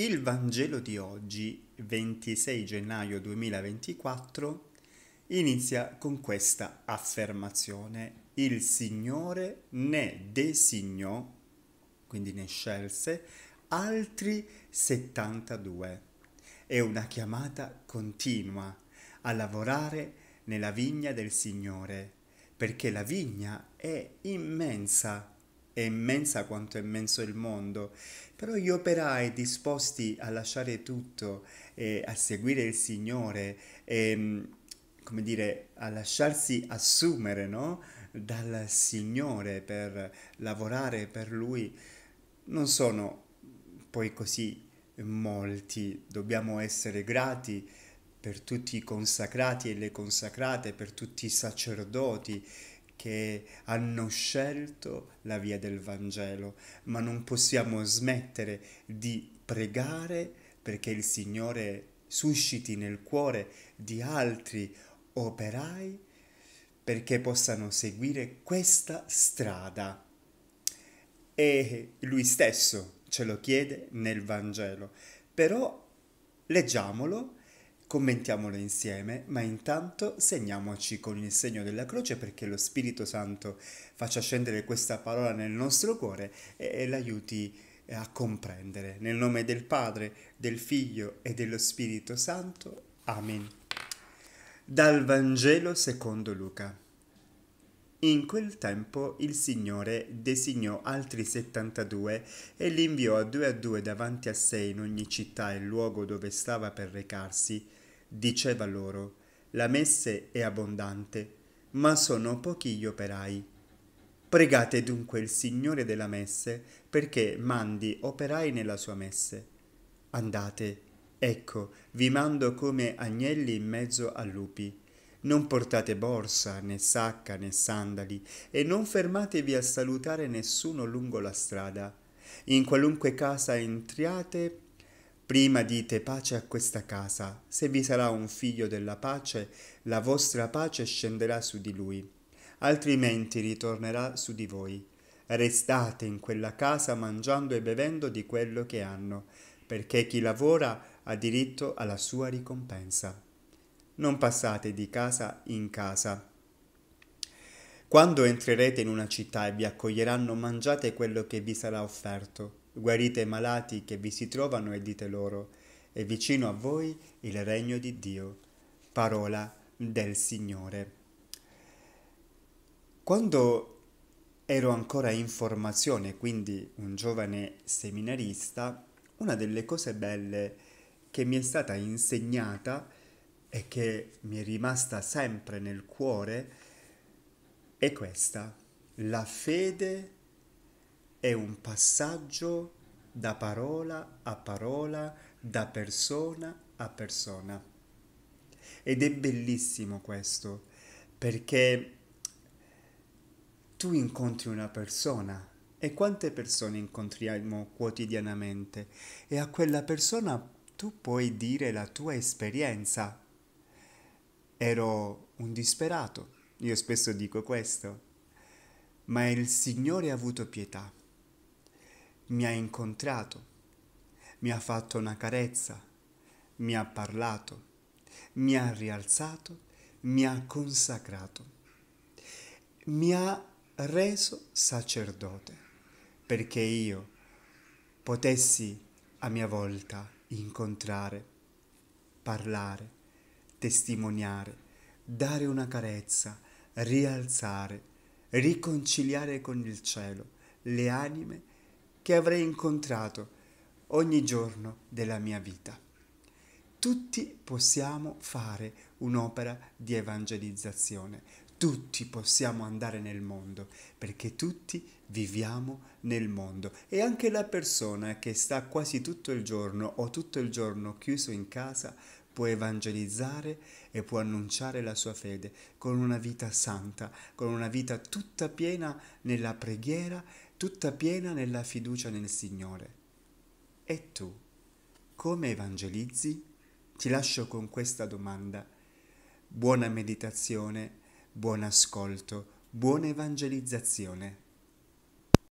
Il Vangelo di oggi, 26 gennaio 2024, inizia con questa affermazione. Il Signore ne designò, quindi ne scelse, altri 72. È una chiamata continua a lavorare nella vigna del Signore, perché la vigna è immensa è immensa quanto è immenso il mondo, però gli operai disposti a lasciare tutto, e a seguire il Signore, e, ehm, come dire, a lasciarsi assumere no? dal Signore per lavorare per Lui, non sono poi così molti. Dobbiamo essere grati per tutti i consacrati e le consacrate, per tutti i sacerdoti che hanno scelto la via del Vangelo, ma non possiamo smettere di pregare perché il Signore susciti nel cuore di altri operai perché possano seguire questa strada. E lui stesso ce lo chiede nel Vangelo, però leggiamolo Commentiamolo insieme, ma intanto segniamoci con il segno della croce perché lo Spirito Santo faccia scendere questa parola nel nostro cuore e, e l'aiuti a comprendere. Nel nome del Padre, del Figlio e dello Spirito Santo. Amen. Dal Vangelo secondo Luca. In quel tempo il Signore designò altri 72 e li inviò a due a due davanti a sé in ogni città e luogo dove stava per recarsi Diceva loro, la messe è abbondante, ma sono pochi gli operai. Pregate dunque il Signore della messe perché mandi operai nella sua messe. Andate, ecco, vi mando come agnelli in mezzo a lupi. Non portate borsa, né sacca, né sandali, e non fermatevi a salutare nessuno lungo la strada. In qualunque casa entriate, Prima dite pace a questa casa, se vi sarà un figlio della pace, la vostra pace scenderà su di lui, altrimenti ritornerà su di voi. Restate in quella casa mangiando e bevendo di quello che hanno, perché chi lavora ha diritto alla sua ricompensa. Non passate di casa in casa. Quando entrerete in una città e vi accoglieranno, mangiate quello che vi sarà offerto guarite i malati che vi si trovano e dite loro, è vicino a voi il regno di Dio. Parola del Signore. Quando ero ancora in formazione, quindi un giovane seminarista, una delle cose belle che mi è stata insegnata e che mi è rimasta sempre nel cuore è questa. La fede è un passaggio da parola a parola, da persona a persona. Ed è bellissimo questo, perché tu incontri una persona e quante persone incontriamo quotidianamente e a quella persona tu puoi dire la tua esperienza. Ero un disperato, io spesso dico questo, ma il Signore ha avuto pietà mi ha incontrato, mi ha fatto una carezza, mi ha parlato, mi ha rialzato, mi ha consacrato, mi ha reso sacerdote, perché io potessi a mia volta incontrare, parlare, testimoniare, dare una carezza, rialzare, riconciliare con il cielo le anime che avrei incontrato ogni giorno della mia vita. Tutti possiamo fare un'opera di evangelizzazione, tutti possiamo andare nel mondo, perché tutti viviamo nel mondo e anche la persona che sta quasi tutto il giorno o tutto il giorno chiuso in casa può evangelizzare e può annunciare la sua fede con una vita santa, con una vita tutta piena nella preghiera tutta piena nella fiducia nel Signore. E tu, come evangelizzi? Ti lascio con questa domanda. Buona meditazione, buon ascolto, buona evangelizzazione.